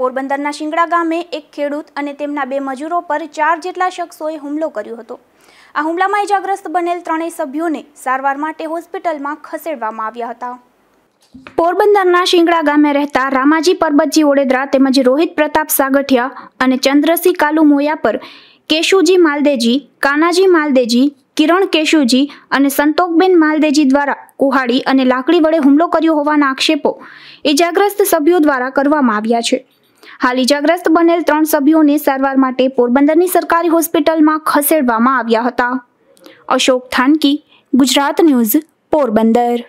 પોરબંદરના શિંગડા ગામે એક ખેડૂત અને તેમના બે મજૂરો પર ચાર જેટલા શખ્સોએ હુમલો કર્યો હતો આ હુમલામાં ઇજાગ્રસ્ત બનેલ ત્રણેય સભ્યોને સારવાર માટે હોસ્પિટલમાં ખસેડવામાં આવ્યા હતા પોરબંદરના શિંગડા ગામે રહેતા રામાજી પરબતજી ઓડેદરા તેમજ રોહિત પ્રતાપ સાગઠિયા અને ચંદ્રસિંહ કાલુ મોયા પર કેશુજી માલદેજી કાનાજી માલદેજી કિરણ કેશુજી અને સંતોકબેન માલદેજી દ્વારા કુહાડી અને લાકડી વડે હુમલો કર્યો હોવાના આક્ષેપો ઇજાગ્રસ્ત સભ્યો દ્વારા કરવામાં આવ્યા છે હાલ ઇજાગ્રસ્ત બનેલ ત્રણ સભ્યોને સારવાર માટે પોરબંદરની સરકારી હોસ્પિટલમાં ખસેડવામાં આવ્યા હતા અશોક થાનકી ગુજરાત ન્યૂઝ પોરબંદર